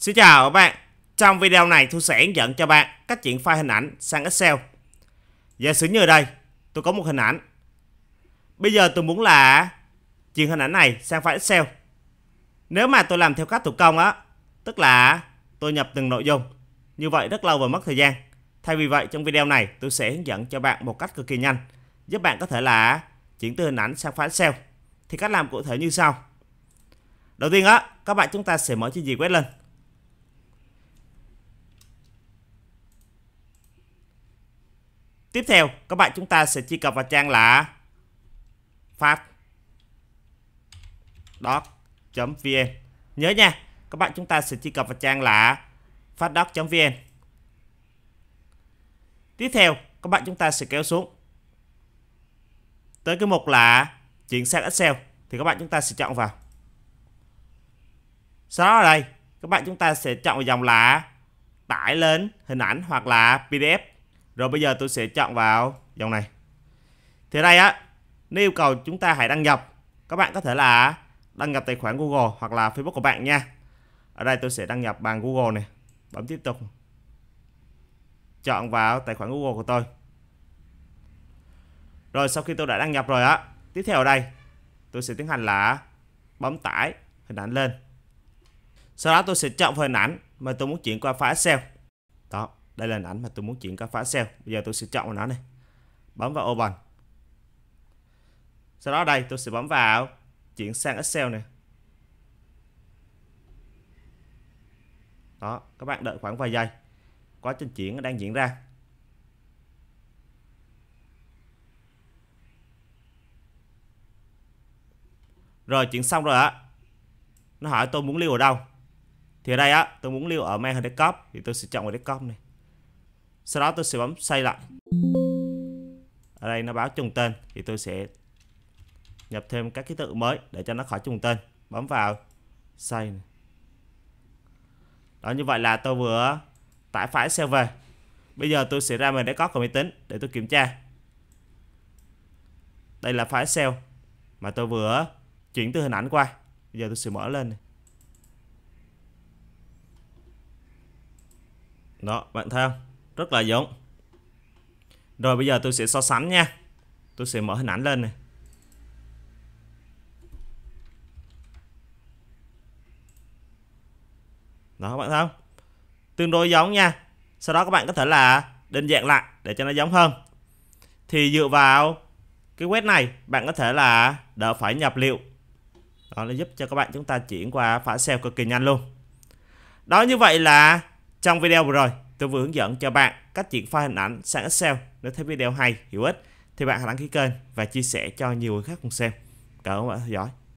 Xin chào các bạn, trong video này tôi sẽ hướng dẫn cho bạn cách chuyển file hình ảnh sang Excel. Giả sử như đây, tôi có một hình ảnh. Bây giờ tôi muốn là chuyển hình ảnh này sang file Excel. Nếu mà tôi làm theo cách thủ công á, tức là tôi nhập từng nội dung. Như vậy rất lâu và mất thời gian. Thay vì vậy trong video này tôi sẽ hướng dẫn cho bạn một cách cực kỳ nhanh, giúp bạn có thể là chuyển từ hình ảnh sang file Excel. Thì cách làm cụ thể như sau. Đầu tiên á, các bạn chúng ta sẽ mở trình duyệt web lên. Tiếp theo, các bạn chúng ta sẽ truy cập vào trang là phát vn Nhớ nha, các bạn chúng ta sẽ truy cập vào trang là phát vn Tiếp theo, các bạn chúng ta sẽ kéo xuống tới cái mục là chuyển sang Excel thì các bạn chúng ta sẽ chọn vào. Sau đó ở đây, các bạn chúng ta sẽ chọn dòng là tải lên hình ảnh hoặc là PDF rồi bây giờ tôi sẽ chọn vào dòng này. Thì đây á, nếu yêu cầu chúng ta hãy đăng nhập, các bạn có thể là đăng nhập tài khoản Google hoặc là Facebook của bạn nha. Ở đây tôi sẽ đăng nhập bằng Google này, bấm tiếp tục. Chọn vào tài khoản Google của tôi. Rồi sau khi tôi đã đăng nhập rồi á, tiếp theo ở đây tôi sẽ tiến hành là bấm tải hình ảnh lên. Sau đó tôi sẽ chọn hình ảnh mà tôi muốn chuyển qua file Excel đây là hình ảnh mà tôi muốn chuyển qua phá cell bây giờ tôi sẽ chọn vào nó này bấm vào open sau đó đây tôi sẽ bấm vào chuyển sang excel này đó các bạn đợi khoảng vài giây quá trình chuyển đang diễn ra rồi chuyển xong rồi ạ nó hỏi tôi muốn lưu ở đâu thì ở đây á tôi muốn lưu ở main desktop thì tôi sẽ chọn vào desktop này sau đó tôi sẽ bấm xoay lại ở đây nó báo trùng tên thì tôi sẽ nhập thêm các ký tự mới để cho nó khỏi trùng tên bấm vào xoay đó như vậy là tôi vừa tải file Excel bây giờ tôi sẽ ra mình để desktop của máy tính để tôi kiểm tra đây là file Excel mà tôi vừa chuyển từ hình ảnh qua bây giờ tôi sẽ mở lên đó bạn thấy không rất là giống rồi bây giờ tôi sẽ so sánh nha tôi sẽ mở hình ảnh lên này đó các bạn thấy không tương đối giống nha sau đó các bạn có thể là định dạng lại để cho nó giống hơn thì dựa vào cái web này bạn có thể là đỡ phải nhập liệu đó nó giúp cho các bạn chúng ta chuyển qua file sale cực kỳ nhanh luôn đó như vậy là trong video vừa rồi tôi vừa hướng dẫn cho bạn cách chuyển file hình ảnh sang Excel. Nếu thấy video hay, hữu ích thì bạn hãy đăng ký kênh và chia sẻ cho nhiều người khác cùng xem. Cảm ơn bạn đã theo dõi.